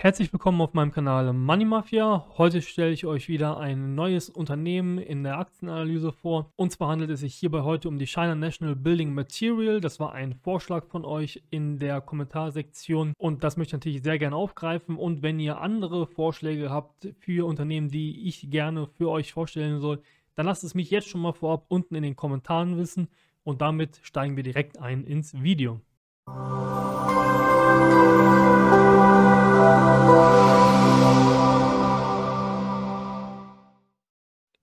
Herzlich willkommen auf meinem Kanal Money Mafia. Heute stelle ich euch wieder ein neues Unternehmen in der Aktienanalyse vor. Und zwar handelt es sich hierbei heute um die China National Building Material. Das war ein Vorschlag von euch in der Kommentarsektion und das möchte ich natürlich sehr gerne aufgreifen. Und wenn ihr andere Vorschläge habt für Unternehmen, die ich gerne für euch vorstellen soll, dann lasst es mich jetzt schon mal vorab unten in den Kommentaren wissen. Und damit steigen wir direkt ein ins Video. Musik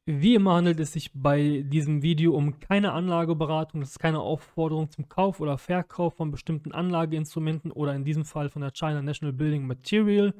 wie immer handelt es sich bei diesem Video um keine Anlageberatung, das ist keine Aufforderung zum Kauf oder Verkauf von bestimmten Anlageinstrumenten oder in diesem Fall von der China National Building Material.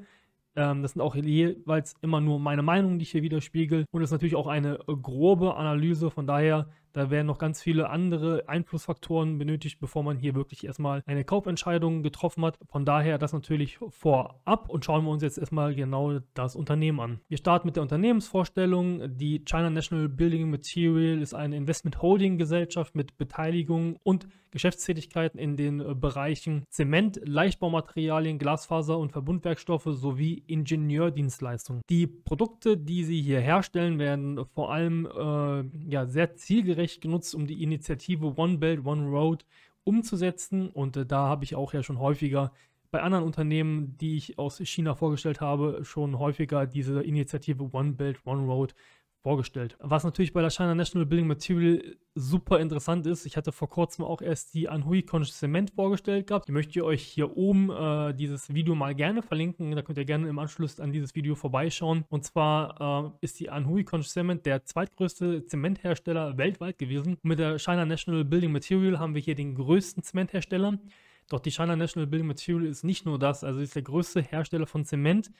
Ähm, das sind auch jeweils immer nur meine Meinungen, die ich hier widerspiegel und ist natürlich auch eine grobe Analyse, von daher da werden noch ganz viele andere Einflussfaktoren benötigt, bevor man hier wirklich erstmal eine Kaufentscheidung getroffen hat. Von daher das natürlich vorab und schauen wir uns jetzt erstmal genau das Unternehmen an. Wir starten mit der Unternehmensvorstellung. Die China National Building Material ist eine Investment Holding Gesellschaft mit Beteiligung und Geschäftstätigkeiten in den Bereichen Zement, Leichtbaumaterialien, Glasfaser und Verbundwerkstoffe sowie Ingenieurdienstleistungen. Die Produkte, die sie hier herstellen, werden vor allem äh, ja, sehr zielgerecht Urheberrecht genutzt, um die Initiative One Belt, One Road umzusetzen. Und äh, da habe ich auch ja schon häufiger bei anderen Unternehmen, die ich aus China vorgestellt habe, schon häufiger diese Initiative One Belt, One Road vorgestellt. Was natürlich bei der China National Building Material super interessant ist, ich hatte vor kurzem auch erst die Anhui Conch Cement vorgestellt gehabt. Die möchte ich euch hier oben äh, dieses Video mal gerne verlinken. Da könnt ihr gerne im Anschluss an dieses Video vorbeischauen. Und zwar äh, ist die Anhui Conch Cement der zweitgrößte Zementhersteller weltweit gewesen. Und mit der China National Building Material haben wir hier den größten Zementhersteller. Doch die China National Building Material ist nicht nur das, also ist der größte Hersteller von Zement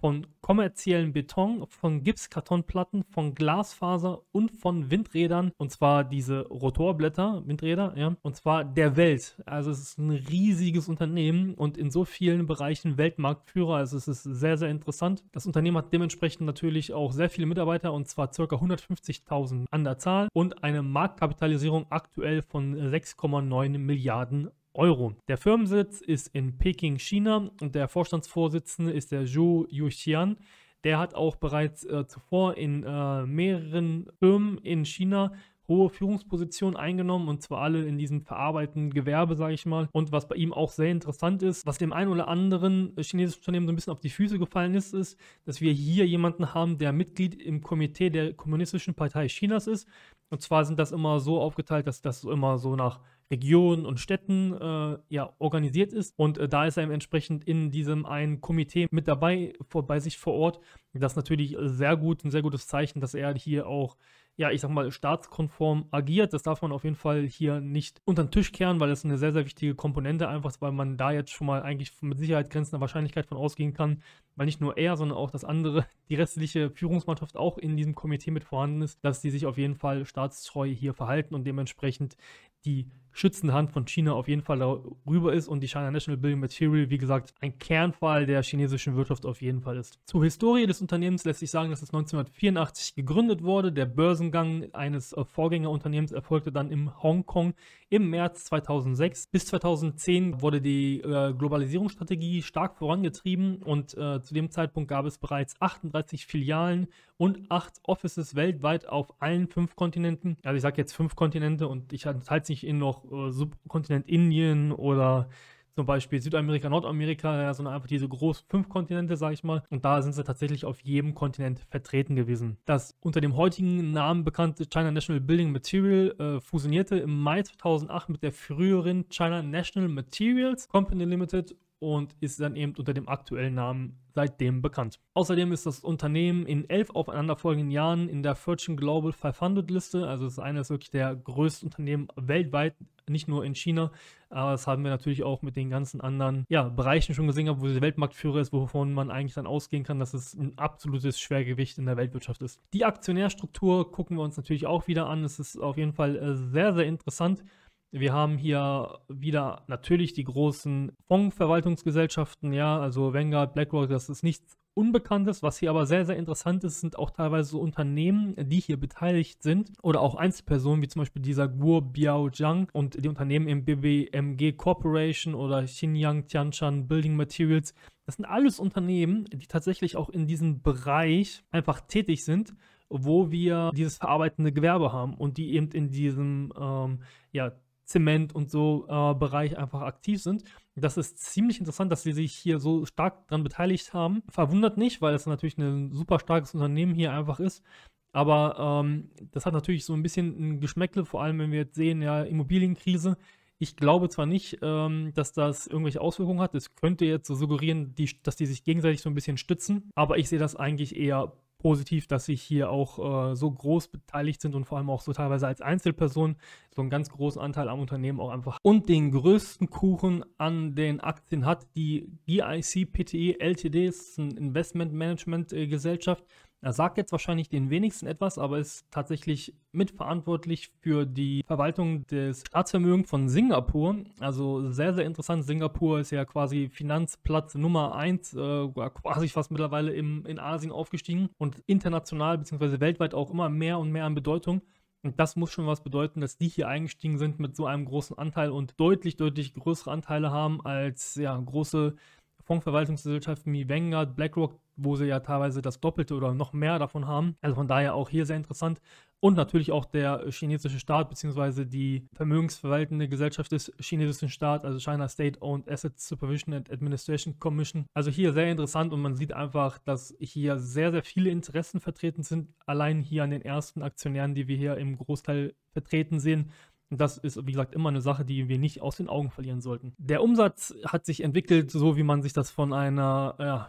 von kommerziellen Beton, von Gipskartonplatten, von Glasfaser und von Windrädern. Und zwar diese Rotorblätter, Windräder, ja. Und zwar der Welt. Also es ist ein riesiges Unternehmen und in so vielen Bereichen Weltmarktführer. Also es ist sehr, sehr interessant. Das Unternehmen hat dementsprechend natürlich auch sehr viele Mitarbeiter und zwar ca. 150.000 an der Zahl und eine Marktkapitalisierung aktuell von 6,9 Milliarden Euro. Der Firmensitz ist in Peking, China und der Vorstandsvorsitzende ist der Zhu Yuxian. Der hat auch bereits äh, zuvor in äh, mehreren Firmen in China hohe Führungspositionen eingenommen und zwar alle in diesem verarbeitenden Gewerbe, sage ich mal. Und was bei ihm auch sehr interessant ist, was dem einen oder anderen äh, chinesischen Unternehmen so ein bisschen auf die Füße gefallen ist, ist, dass wir hier jemanden haben, der Mitglied im Komitee der Kommunistischen Partei Chinas ist. Und zwar sind das immer so aufgeteilt, dass das immer so nach Regionen und Städten äh, ja, organisiert ist. Und äh, da ist er entsprechend in diesem einen Komitee mit dabei, vor, bei sich vor Ort. Das ist natürlich sehr gut, ein sehr gutes Zeichen, dass er hier auch ja, ich sag mal, staatskonform agiert. Das darf man auf jeden Fall hier nicht unter den Tisch kehren, weil das ist eine sehr, sehr wichtige Komponente einfach weil man da jetzt schon mal eigentlich mit Sicherheit grenzender Wahrscheinlichkeit von ausgehen kann, weil nicht nur er, sondern auch das andere, die restliche Führungsmannschaft auch in diesem Komitee mit vorhanden ist, dass sie sich auf jeden Fall staatstreu hier verhalten und dementsprechend die schützende Hand von China auf jeden Fall darüber ist und die China National Building Material, wie gesagt, ein Kernfall der chinesischen Wirtschaft auf jeden Fall ist. Zur Historie des Unternehmens lässt sich sagen, dass es 1984 gegründet wurde. Der Börsengang eines äh, Vorgängerunternehmens erfolgte dann in Hongkong im März 2006. Bis 2010 wurde die äh, Globalisierungsstrategie stark vorangetrieben und äh, zu dem Zeitpunkt gab es bereits 38 Filialen und 8 Offices weltweit auf allen fünf Kontinenten. Also ich sage jetzt fünf Kontinente und ich halte es nicht in noch äh, Subkontinent Indien oder zum Beispiel Südamerika, Nordamerika, ja, sondern einfach diese großen fünf Kontinente, sage ich mal. Und da sind sie tatsächlich auf jedem Kontinent vertreten gewesen. Das unter dem heutigen Namen bekannte China National Building Material äh, fusionierte im Mai 2008 mit der früheren China National Materials Company Limited und ist dann eben unter dem aktuellen Namen seitdem bekannt. Außerdem ist das Unternehmen in elf aufeinanderfolgenden Jahren in der Fortune Global 500 Liste, also das eine ist wirklich der größte Unternehmen weltweit, nicht nur in China, aber das haben wir natürlich auch mit den ganzen anderen ja, Bereichen schon gesehen, wo sie Weltmarktführer ist, wovon man eigentlich dann ausgehen kann, dass es ein absolutes Schwergewicht in der Weltwirtschaft ist. Die Aktionärstruktur gucken wir uns natürlich auch wieder an. Es ist auf jeden Fall äh, sehr, sehr interessant. Wir haben hier wieder natürlich die großen Fondsverwaltungsgesellschaften, ja, also Vanguard, BlackRock, das ist nichts Unbekanntes. Was hier aber sehr, sehr interessant ist, sind auch teilweise so Unternehmen, die hier beteiligt sind oder auch Einzelpersonen, wie zum Beispiel dieser Guo Biaojiang und die Unternehmen im BBMG Corporation oder Xinjiang Tianshan Building Materials. Das sind alles Unternehmen, die tatsächlich auch in diesem Bereich einfach tätig sind wo wir dieses verarbeitende Gewerbe haben und die eben in diesem ähm, ja, Zement und so äh, Bereich einfach aktiv sind. Das ist ziemlich interessant, dass sie sich hier so stark daran beteiligt haben. Verwundert nicht, weil es natürlich ein super starkes Unternehmen hier einfach ist. Aber ähm, das hat natürlich so ein bisschen ein Geschmäckle, vor allem wenn wir jetzt sehen, ja, Immobilienkrise. Ich glaube zwar nicht, ähm, dass das irgendwelche Auswirkungen hat. Es könnte jetzt so suggerieren, die, dass die sich gegenseitig so ein bisschen stützen, aber ich sehe das eigentlich eher positiv, dass sich hier auch äh, so groß beteiligt sind und vor allem auch so teilweise als Einzelperson so einen ganz großen Anteil am Unternehmen auch einfach und den größten Kuchen an den Aktien hat die GIC PTE Ltd, ist eine Investmentmanagement-Gesellschaft. Äh, er sagt jetzt wahrscheinlich den wenigsten etwas, aber ist tatsächlich mitverantwortlich für die Verwaltung des Staatsvermögens von Singapur. Also sehr, sehr interessant. Singapur ist ja quasi Finanzplatz Nummer 1, äh, quasi fast mittlerweile im, in Asien aufgestiegen und international bzw. weltweit auch immer mehr und mehr an Bedeutung. Und das muss schon was bedeuten, dass die hier eingestiegen sind mit so einem großen Anteil und deutlich, deutlich größere Anteile haben als ja, große Fondsverwaltungsgesellschaften wie Vanguard, BlackRock, wo sie ja teilweise das Doppelte oder noch mehr davon haben. Also von daher auch hier sehr interessant. Und natürlich auch der chinesische Staat bzw. die vermögensverwaltende Gesellschaft des chinesischen Staates, also China State-Owned Assets Supervision and Administration Commission. Also hier sehr interessant und man sieht einfach, dass hier sehr, sehr viele Interessen vertreten sind. Allein hier an den ersten Aktionären, die wir hier im Großteil vertreten sehen, das ist, wie gesagt, immer eine Sache, die wir nicht aus den Augen verlieren sollten. Der Umsatz hat sich entwickelt, so wie man sich das von einer ja,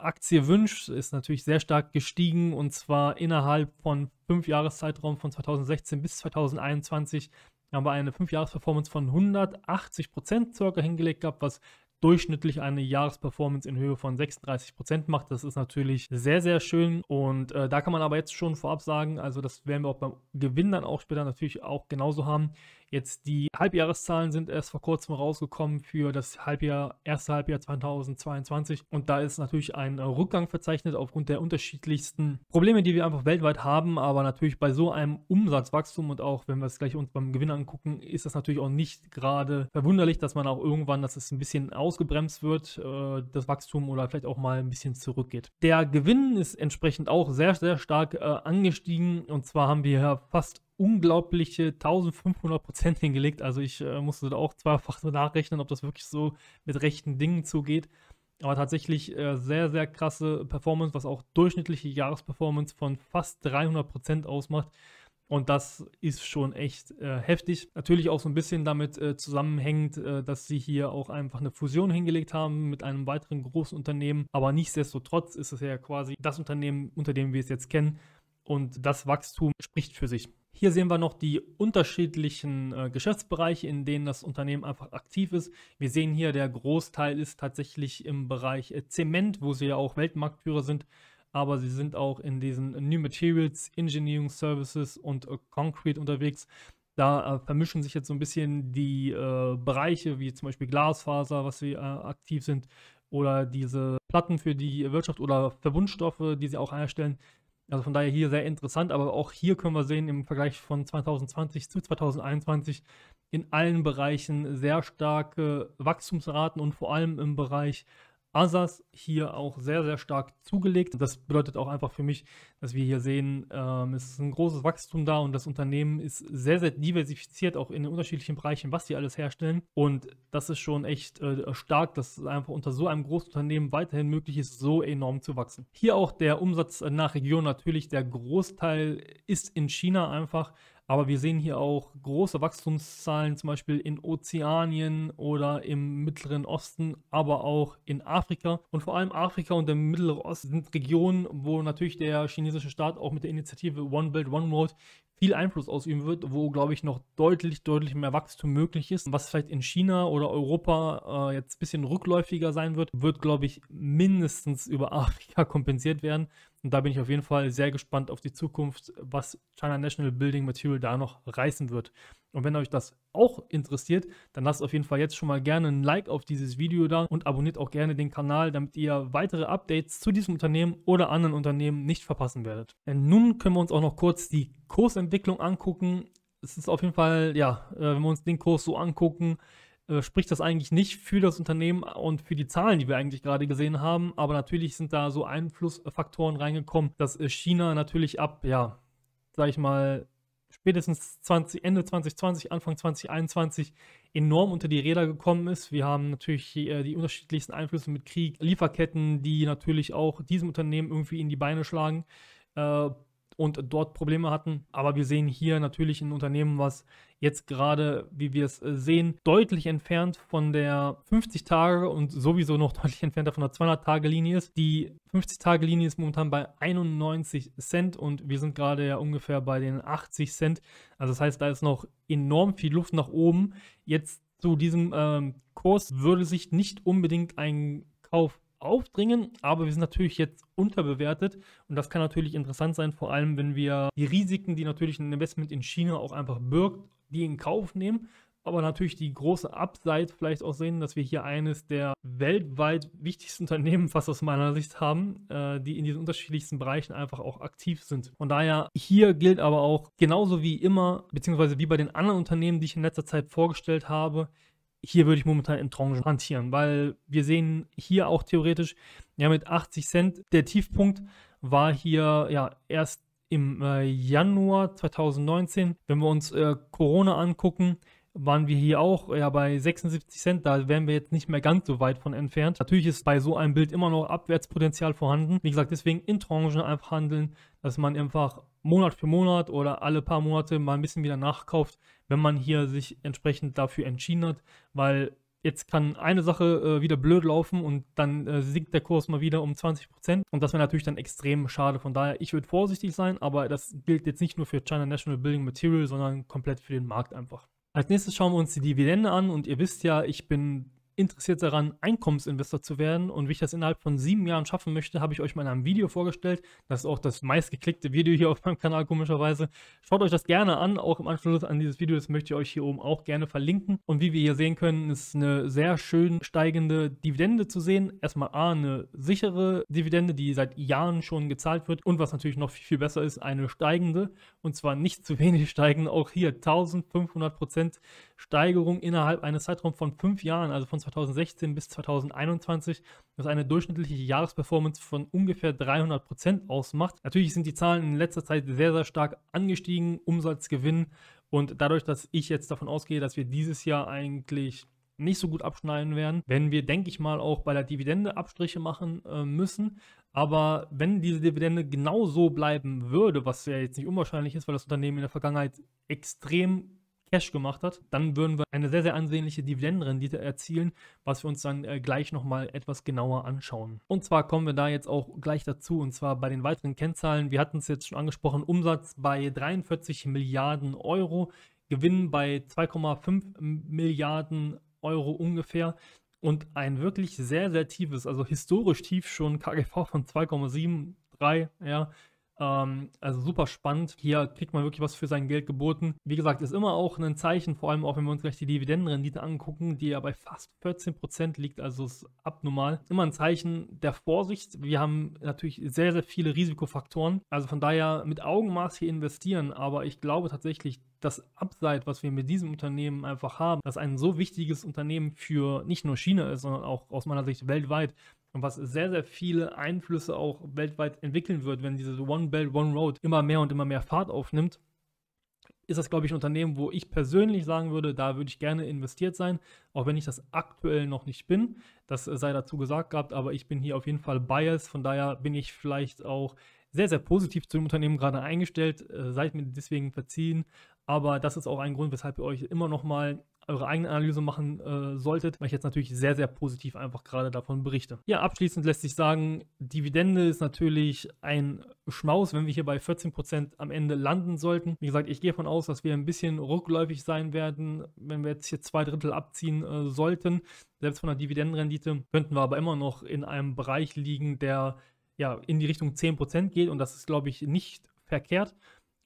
Aktie wünscht, ist natürlich sehr stark gestiegen und zwar innerhalb von fünf Jahreszeitraum von 2016 bis 2021 haben wir eine 5-Jahres-Performance von 180 Prozent circa hingelegt gehabt, was durchschnittlich eine Jahresperformance in Höhe von 36% macht. Das ist natürlich sehr, sehr schön und äh, da kann man aber jetzt schon vorab sagen, also das werden wir auch beim Gewinn dann auch später natürlich auch genauso haben. Jetzt die Halbjahreszahlen sind erst vor kurzem rausgekommen für das Halbjahr, erste Halbjahr 2022 und da ist natürlich ein äh, Rückgang verzeichnet aufgrund der unterschiedlichsten Probleme, die wir einfach weltweit haben, aber natürlich bei so einem Umsatzwachstum und auch wenn wir es gleich uns beim Gewinn angucken, ist das natürlich auch nicht gerade verwunderlich, dass man auch irgendwann, dass es ein bisschen ausgebremst wird, äh, das Wachstum oder vielleicht auch mal ein bisschen zurückgeht. Der Gewinn ist entsprechend auch sehr, sehr stark äh, angestiegen und zwar haben wir fast unglaubliche 1500 Prozent hingelegt. Also ich äh, musste da auch zweifach nachrechnen, ob das wirklich so mit rechten Dingen zugeht. Aber tatsächlich äh, sehr, sehr krasse Performance, was auch durchschnittliche Jahresperformance von fast 300 Prozent ausmacht. Und das ist schon echt äh, heftig. Natürlich auch so ein bisschen damit äh, zusammenhängend, äh, dass sie hier auch einfach eine Fusion hingelegt haben mit einem weiteren großen Unternehmen. Aber nichtsdestotrotz ist es ja quasi das Unternehmen, unter dem wir es jetzt kennen. Und das Wachstum spricht für sich. Hier sehen wir noch die unterschiedlichen äh, Geschäftsbereiche, in denen das Unternehmen einfach aktiv ist. Wir sehen hier, der Großteil ist tatsächlich im Bereich äh, Zement, wo sie ja auch Weltmarktführer sind, aber sie sind auch in diesen New Materials, Engineering Services und äh, Concrete unterwegs. Da äh, vermischen sich jetzt so ein bisschen die äh, Bereiche, wie zum Beispiel Glasfaser, was sie aktiv sind, oder diese Platten für die Wirtschaft oder Verbundstoffe, die sie auch herstellen. Also von daher hier sehr interessant, aber auch hier können wir sehen, im Vergleich von 2020 zu 2021 in allen Bereichen sehr starke Wachstumsraten und vor allem im Bereich Asas hier auch sehr, sehr stark zugelegt. Das bedeutet auch einfach für mich, dass wir hier sehen, ähm, es ist ein großes Wachstum da und das Unternehmen ist sehr, sehr diversifiziert, auch in den unterschiedlichen Bereichen, was sie alles herstellen. Und das ist schon echt äh, stark, dass es einfach unter so einem Großunternehmen weiterhin möglich ist, so enorm zu wachsen. Hier auch der Umsatz nach Region natürlich, der Großteil ist in China einfach. Aber wir sehen hier auch große Wachstumszahlen, zum Beispiel in Ozeanien oder im Mittleren Osten, aber auch in Afrika. Und vor allem Afrika und der Mittlere Osten sind Regionen, wo natürlich der chinesische Staat auch mit der Initiative One Belt, One Road viel Einfluss ausüben wird, wo, glaube ich, noch deutlich, deutlich mehr Wachstum möglich ist. Was vielleicht in China oder Europa äh, jetzt ein bisschen rückläufiger sein wird, wird, glaube ich, mindestens über Afrika kompensiert werden. Und da bin ich auf jeden Fall sehr gespannt auf die Zukunft, was China National Building Material da noch reißen wird. Und wenn euch das auch interessiert, dann lasst auf jeden Fall jetzt schon mal gerne ein Like auf dieses Video da und abonniert auch gerne den Kanal, damit ihr weitere Updates zu diesem Unternehmen oder anderen Unternehmen nicht verpassen werdet. Und nun können wir uns auch noch kurz die Kursentwicklung angucken. Es ist auf jeden Fall, ja, äh, wenn wir uns den Kurs so angucken, äh, spricht das eigentlich nicht für das Unternehmen und für die Zahlen, die wir eigentlich gerade gesehen haben. Aber natürlich sind da so Einflussfaktoren reingekommen, dass äh, China natürlich ab, ja, sag ich mal, spätestens 20, Ende 2020, Anfang 2021 enorm unter die Räder gekommen ist. Wir haben natürlich äh, die unterschiedlichsten Einflüsse mit Krieg, Lieferketten, die natürlich auch diesem Unternehmen irgendwie in die Beine schlagen. Äh, und dort Probleme hatten. Aber wir sehen hier natürlich ein Unternehmen, was jetzt gerade, wie wir es äh, sehen, deutlich entfernt von der 50-Tage- und sowieso noch deutlich entfernt von der 200-Tage-Linie ist. Die 50-Tage-Linie ist momentan bei 91 Cent und wir sind gerade ja ungefähr bei den 80 Cent. Also das heißt, da ist noch enorm viel Luft nach oben. Jetzt zu diesem ähm, Kurs würde sich nicht unbedingt ein Kauf aufdringen, aber wir sind natürlich jetzt unterbewertet und das kann natürlich interessant sein, vor allem wenn wir die Risiken, die natürlich ein Investment in China auch einfach birgt, die in Kauf nehmen, aber natürlich die große Upside vielleicht auch sehen, dass wir hier eines der weltweit wichtigsten Unternehmen, fast aus meiner Sicht, haben, äh, die in diesen unterschiedlichsten Bereichen einfach auch aktiv sind. Von daher, hier gilt aber auch genauso wie immer, beziehungsweise wie bei den anderen Unternehmen, die ich in letzter Zeit vorgestellt habe, hier würde ich momentan in Tranchen hantieren, weil wir sehen hier auch theoretisch, ja, mit 80 Cent, der Tiefpunkt war hier ja erst im äh, Januar 2019. Wenn wir uns äh, Corona angucken, waren wir hier auch ja, bei 76 Cent. Da wären wir jetzt nicht mehr ganz so weit von entfernt. Natürlich ist bei so einem Bild immer noch Abwärtspotenzial vorhanden. Wie gesagt, deswegen in Tranchen einfach handeln, dass man einfach Monat für Monat oder alle paar Monate mal ein bisschen wieder nachkauft, wenn man hier sich entsprechend dafür entschieden hat, weil jetzt kann eine Sache äh, wieder blöd laufen und dann äh, sinkt der Kurs mal wieder um 20% Prozent und das wäre natürlich dann extrem schade. Von daher, ich würde vorsichtig sein, aber das gilt jetzt nicht nur für China National Building Material, sondern komplett für den Markt einfach. Als nächstes schauen wir uns die Dividende an und ihr wisst ja, ich bin interessiert daran, Einkommensinvestor zu werden und wie ich das innerhalb von sieben Jahren schaffen möchte, habe ich euch mal in einem Video vorgestellt. Das ist auch das meistgeklickte Video hier auf meinem Kanal, komischerweise. Schaut euch das gerne an, auch im Anschluss an dieses Video, das möchte ich euch hier oben auch gerne verlinken. Und wie wir hier sehen können, ist eine sehr schön steigende Dividende zu sehen. Erstmal A, eine sichere Dividende, die seit Jahren schon gezahlt wird und was natürlich noch viel, viel besser ist, eine steigende und zwar nicht zu wenig steigende. Auch hier 1500% Steigerung innerhalb eines Zeitraums von fünf Jahren, also von 2000 2016 bis 2021, das eine durchschnittliche Jahresperformance von ungefähr 300% Prozent ausmacht. Natürlich sind die Zahlen in letzter Zeit sehr, sehr stark angestiegen, Umsatzgewinn. und dadurch, dass ich jetzt davon ausgehe, dass wir dieses Jahr eigentlich nicht so gut abschneiden werden, wenn wir, denke ich mal, auch bei der Dividende Abstriche machen äh, müssen. Aber wenn diese Dividende genau so bleiben würde, was ja jetzt nicht unwahrscheinlich ist, weil das Unternehmen in der Vergangenheit extrem Cash gemacht hat, dann würden wir eine sehr, sehr ansehnliche Dividendenrendite erzielen, was wir uns dann äh, gleich nochmal etwas genauer anschauen. Und zwar kommen wir da jetzt auch gleich dazu, und zwar bei den weiteren Kennzahlen. Wir hatten es jetzt schon angesprochen, Umsatz bei 43 Milliarden Euro, Gewinn bei 2,5 Milliarden Euro ungefähr und ein wirklich sehr, sehr tiefes, also historisch tief schon KGV von 2,73, ja, ähm, also super spannend. Hier kriegt man wirklich was für sein Geld geboten. Wie gesagt, ist immer auch ein Zeichen, vor allem auch wenn wir uns gleich die Dividendenrendite angucken, die ja bei fast 14% liegt, also ist abnormal. Immer ein Zeichen der Vorsicht. Wir haben natürlich sehr, sehr viele Risikofaktoren. Also von daher mit Augenmaß hier investieren, aber ich glaube tatsächlich, das Upside, was wir mit diesem Unternehmen einfach haben, dass ein so wichtiges Unternehmen für nicht nur China ist, sondern auch aus meiner Sicht weltweit, und was sehr, sehr viele Einflüsse auch weltweit entwickeln wird, wenn diese One Belt, One Road immer mehr und immer mehr Fahrt aufnimmt, ist das, glaube ich, ein Unternehmen, wo ich persönlich sagen würde, da würde ich gerne investiert sein, auch wenn ich das aktuell noch nicht bin. Das äh, sei dazu gesagt gehabt, aber ich bin hier auf jeden Fall biased, von daher bin ich vielleicht auch sehr, sehr positiv zu dem Unternehmen gerade eingestellt, äh, seid mir deswegen verziehen, aber das ist auch ein Grund, weshalb ihr euch immer noch mal eure eigene Analyse machen äh, solltet, weil ich jetzt natürlich sehr, sehr positiv einfach gerade davon berichte. Ja, abschließend lässt sich sagen, Dividende ist natürlich ein Schmaus, wenn wir hier bei 14% am Ende landen sollten. Wie gesagt, ich gehe davon aus, dass wir ein bisschen rückläufig sein werden, wenn wir jetzt hier zwei Drittel abziehen äh, sollten. Selbst von der Dividendenrendite könnten wir aber immer noch in einem Bereich liegen, der ja in die Richtung 10% geht und das ist, glaube ich, nicht verkehrt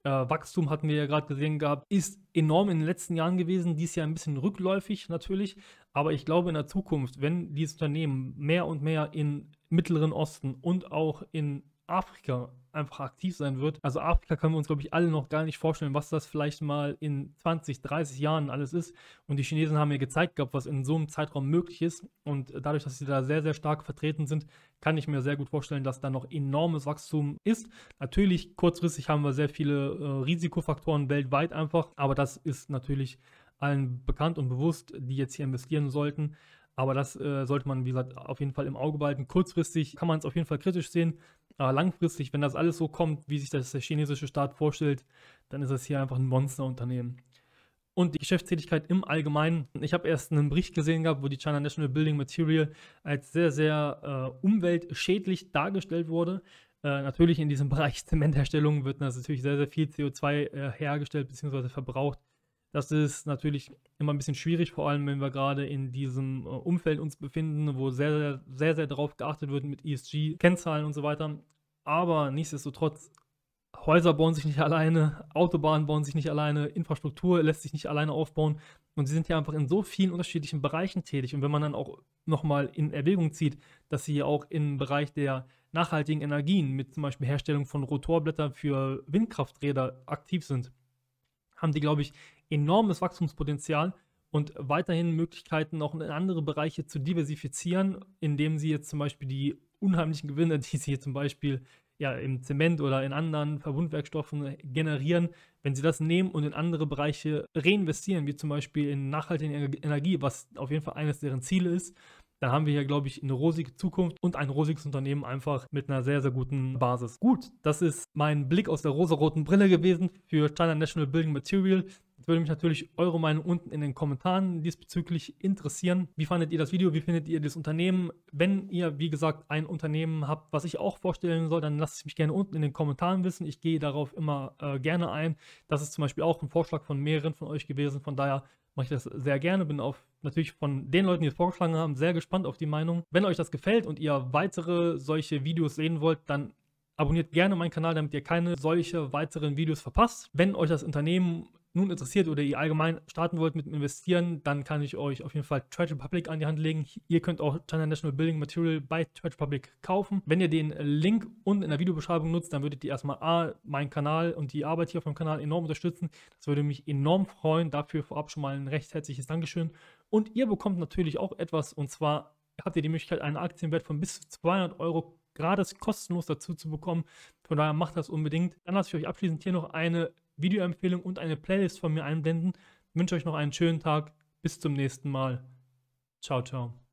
äh, Wachstum hatten wir ja gerade gesehen gehabt, ist enorm in den letzten Jahren gewesen, dies Jahr ein bisschen rückläufig natürlich, aber ich glaube in der Zukunft, wenn dieses Unternehmen mehr und mehr in Mittleren Osten und auch in Afrika einfach aktiv sein wird. Also Afrika können wir uns, glaube ich, alle noch gar nicht vorstellen, was das vielleicht mal in 20, 30 Jahren alles ist. Und die Chinesen haben mir gezeigt gehabt, was in so einem Zeitraum möglich ist. Und dadurch, dass sie da sehr, sehr stark vertreten sind, kann ich mir sehr gut vorstellen, dass da noch enormes Wachstum ist. Natürlich, kurzfristig haben wir sehr viele äh, Risikofaktoren weltweit einfach, aber das ist natürlich allen bekannt und bewusst, die jetzt hier investieren sollten. Aber das äh, sollte man, wie gesagt, auf jeden Fall im Auge behalten. Kurzfristig kann man es auf jeden Fall kritisch sehen. Aber langfristig, wenn das alles so kommt, wie sich das der chinesische Staat vorstellt, dann ist das hier einfach ein Monsterunternehmen. Und die Geschäftstätigkeit im Allgemeinen. Ich habe erst einen Bericht gesehen gehabt, wo die China National Building Material als sehr, sehr äh, umweltschädlich dargestellt wurde. Äh, natürlich in diesem Bereich Zementherstellung wird natürlich sehr, sehr viel CO2 äh, hergestellt bzw. verbraucht. Das ist natürlich immer ein bisschen schwierig, vor allem wenn wir gerade in diesem äh, Umfeld uns befinden, wo sehr, sehr, sehr, sehr darauf geachtet wird mit ESG, Kennzahlen und so weiter. Aber nichtsdestotrotz, Häuser bauen sich nicht alleine, Autobahnen bauen sich nicht alleine, Infrastruktur lässt sich nicht alleine aufbauen. Und sie sind ja einfach in so vielen unterschiedlichen Bereichen tätig. Und wenn man dann auch nochmal in Erwägung zieht, dass sie auch im Bereich der nachhaltigen Energien mit zum Beispiel Herstellung von Rotorblättern für Windkrafträder aktiv sind, haben die, glaube ich, enormes Wachstumspotenzial und weiterhin Möglichkeiten, auch in andere Bereiche zu diversifizieren, indem sie jetzt zum Beispiel die unheimlichen Gewinne, die sie zum Beispiel ja, im Zement oder in anderen Verbundwerkstoffen generieren, wenn sie das nehmen und in andere Bereiche reinvestieren, wie zum Beispiel in nachhaltige Energie, was auf jeden Fall eines deren Ziele ist, dann haben wir hier, glaube ich, eine rosige Zukunft und ein rosiges Unternehmen einfach mit einer sehr, sehr guten Basis. Gut, das ist mein Blick aus der rosaroten Brille gewesen für China National Building Material. Jetzt würde mich natürlich eure Meinung unten in den Kommentaren diesbezüglich interessieren. Wie fandet ihr das Video? Wie findet ihr das Unternehmen? Wenn ihr, wie gesagt, ein Unternehmen habt, was ich auch vorstellen soll, dann lasst es mich gerne unten in den Kommentaren wissen. Ich gehe darauf immer äh, gerne ein. Das ist zum Beispiel auch ein Vorschlag von mehreren von euch gewesen. Von daher mache ich das sehr gerne. Bin auf natürlich von den Leuten, die es vorgeschlagen haben, sehr gespannt auf die Meinung. Wenn euch das gefällt und ihr weitere solche Videos sehen wollt, dann abonniert gerne meinen Kanal, damit ihr keine solche weiteren Videos verpasst. Wenn euch das Unternehmen nun interessiert oder ihr allgemein starten wollt mit dem Investieren, dann kann ich euch auf jeden Fall Trade Republic an die Hand legen. Ihr könnt auch China National Building Material bei Trade Republic kaufen. Wenn ihr den Link unten in der Videobeschreibung nutzt, dann würdet ihr erstmal A, meinen Kanal und die Arbeit hier auf meinem Kanal enorm unterstützen. Das würde mich enorm freuen. Dafür vorab schon mal ein recht herzliches Dankeschön. Und ihr bekommt natürlich auch etwas und zwar habt ihr die Möglichkeit, einen Aktienwert von bis zu 200 Euro gratis kostenlos dazu zu bekommen. Von daher macht das unbedingt. Dann lasse ich euch abschließend hier noch eine Videoempfehlung und eine Playlist von mir einblenden. Ich wünsche euch noch einen schönen Tag. Bis zum nächsten Mal. Ciao, ciao.